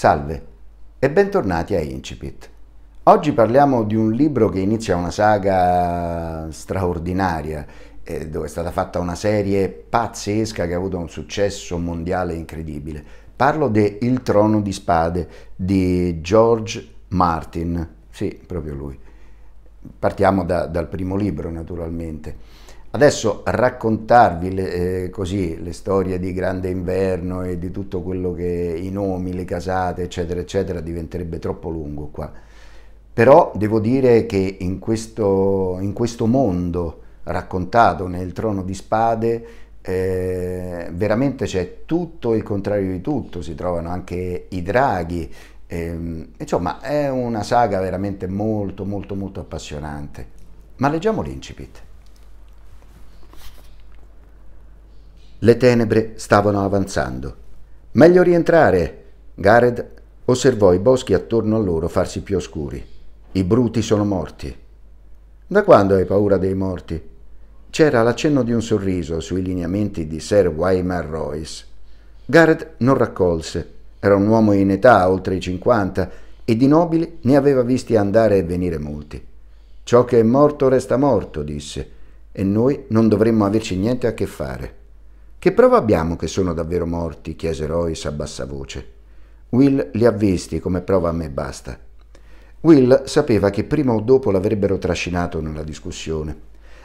Salve e bentornati a Incipit. Oggi parliamo di un libro che inizia una saga straordinaria eh, dove è stata fatta una serie pazzesca che ha avuto un successo mondiale incredibile. Parlo di Il trono di spade di George Martin, sì, proprio lui. Partiamo da, dal primo libro naturalmente. Adesso raccontarvi le, eh, così le storie di Grande Inverno e di tutto quello che i nomi, le casate, eccetera, eccetera, diventerebbe troppo lungo qua. Però devo dire che in questo, in questo mondo raccontato nel Trono di Spade eh, veramente c'è tutto il contrario di tutto, si trovano anche i draghi, eh, insomma è una saga veramente molto molto molto appassionante. Ma leggiamo l'incipit. Le tenebre stavano avanzando. Meglio rientrare. Gared osservò i boschi attorno a loro farsi più oscuri. I bruti sono morti. Da quando hai paura dei morti? C'era l'accenno di un sorriso sui lineamenti di Sir Weimar Royce. Gareth non raccolse. Era un uomo in età oltre i 50 e di nobili ne aveva visti andare e venire molti. Ciò che è morto resta morto, disse, e noi non dovremmo averci niente a che fare. Che prova abbiamo che sono davvero morti? chiese Royce a bassa voce. Will li ha visti come prova a me basta. Will sapeva che prima o dopo l'avrebbero trascinato nella discussione.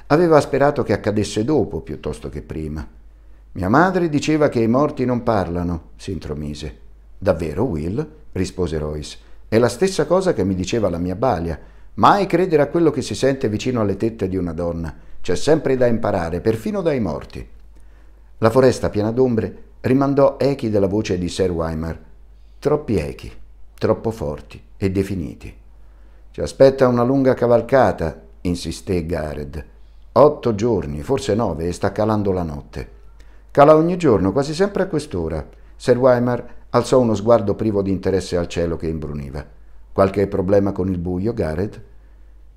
Aveva sperato che accadesse dopo piuttosto che prima. Mia madre diceva che i morti non parlano, si intromise. Davvero, Will? rispose Royce. È la stessa cosa che mi diceva la mia balia. Mai credere a quello che si sente vicino alle tette di una donna. C'è sempre da imparare, perfino dai morti. La foresta piena d'ombre rimandò echi della voce di Sir Weimar. Troppi echi, troppo forti e definiti. Ci aspetta una lunga cavalcata, insisté Gared. Otto giorni, forse nove, e sta calando la notte. Cala ogni giorno, quasi sempre a quest'ora. Sir Weimar alzò uno sguardo privo di interesse al cielo che imbruniva. Qualche problema con il buio, Gareth?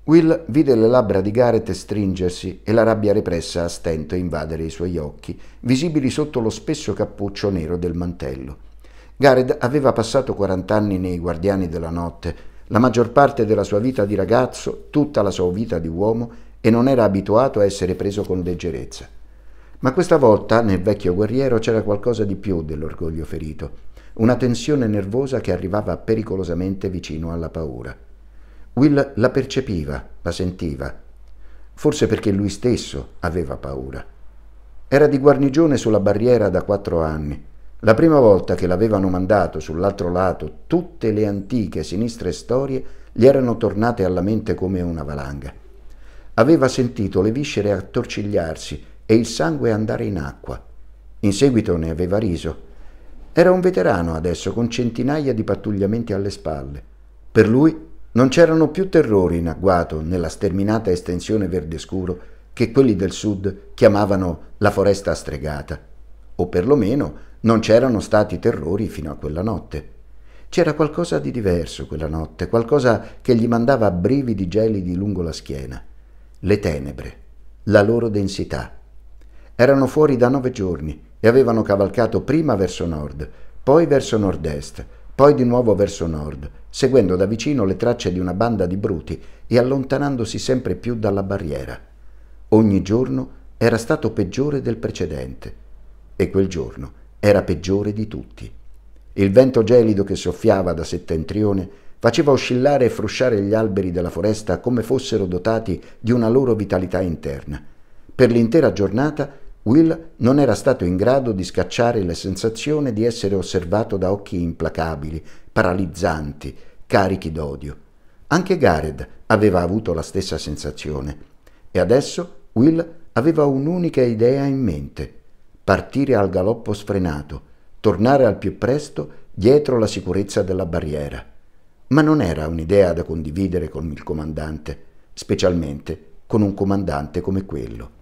Will vide le labbra di Gareth stringersi e la rabbia repressa a stento invadere i suoi occhi, visibili sotto lo spesso cappuccio nero del mantello. Gareth aveva passato 40 anni nei Guardiani della Notte, la maggior parte della sua vita di ragazzo, tutta la sua vita di uomo, e non era abituato a essere preso con leggerezza. Ma questa volta nel vecchio guerriero c'era qualcosa di più dell'orgoglio ferito, una tensione nervosa che arrivava pericolosamente vicino alla paura. Will la percepiva, la sentiva, forse perché lui stesso aveva paura. Era di guarnigione sulla barriera da quattro anni. La prima volta che l'avevano mandato sull'altro lato, tutte le antiche sinistre storie gli erano tornate alla mente come una valanga. Aveva sentito le viscere attorcigliarsi e il sangue andare in acqua. In seguito ne aveva riso. Era un veterano adesso con centinaia di pattugliamenti alle spalle. Per lui non c'erano più terrori in agguato nella sterminata estensione verde scuro che quelli del sud chiamavano la foresta stregata, o perlomeno non c'erano stati terrori fino a quella notte. C'era qualcosa di diverso quella notte, qualcosa che gli mandava brividi gelidi lungo la schiena. Le tenebre, la loro densità. Erano fuori da nove giorni e avevano cavalcato prima verso nord, poi verso nord-est, poi di nuovo verso nord, seguendo da vicino le tracce di una banda di bruti e allontanandosi sempre più dalla barriera. Ogni giorno era stato peggiore del precedente e quel giorno era peggiore di tutti. Il vento gelido che soffiava da settentrione faceva oscillare e frusciare gli alberi della foresta come fossero dotati di una loro vitalità interna. Per l'intera giornata Will non era stato in grado di scacciare la sensazione di essere osservato da occhi implacabili, paralizzanti, carichi d'odio. Anche Gareth aveva avuto la stessa sensazione. E adesso Will aveva un'unica idea in mente: partire al galoppo sfrenato, tornare al più presto dietro la sicurezza della barriera. Ma non era un'idea da condividere con il comandante, specialmente con un comandante come quello.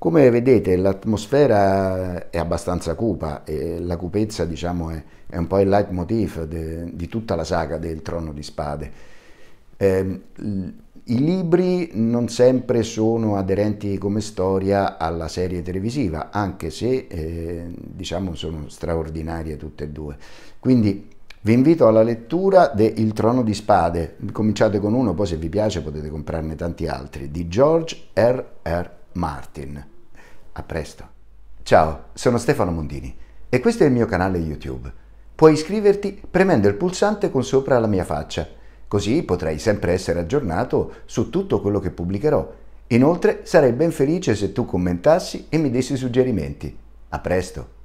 Come vedete l'atmosfera è abbastanza cupa e la cupezza diciamo, è, è, un po' il leitmotiv di tutta la saga del Trono di Spade. Eh, I libri non sempre sono aderenti come storia alla serie televisiva, anche se eh, diciamo, sono straordinarie tutte e due. Quindi vi invito alla lettura di Il Trono di Spade, cominciate con uno, poi se vi piace potete comprarne tanti altri, di George R.R. Martin. A presto. Ciao, sono Stefano Mondini e questo è il mio canale YouTube. Puoi iscriverti premendo il pulsante con sopra la mia faccia, così potrai sempre essere aggiornato su tutto quello che pubblicherò. Inoltre sarei ben felice se tu commentassi e mi dessi suggerimenti. A presto!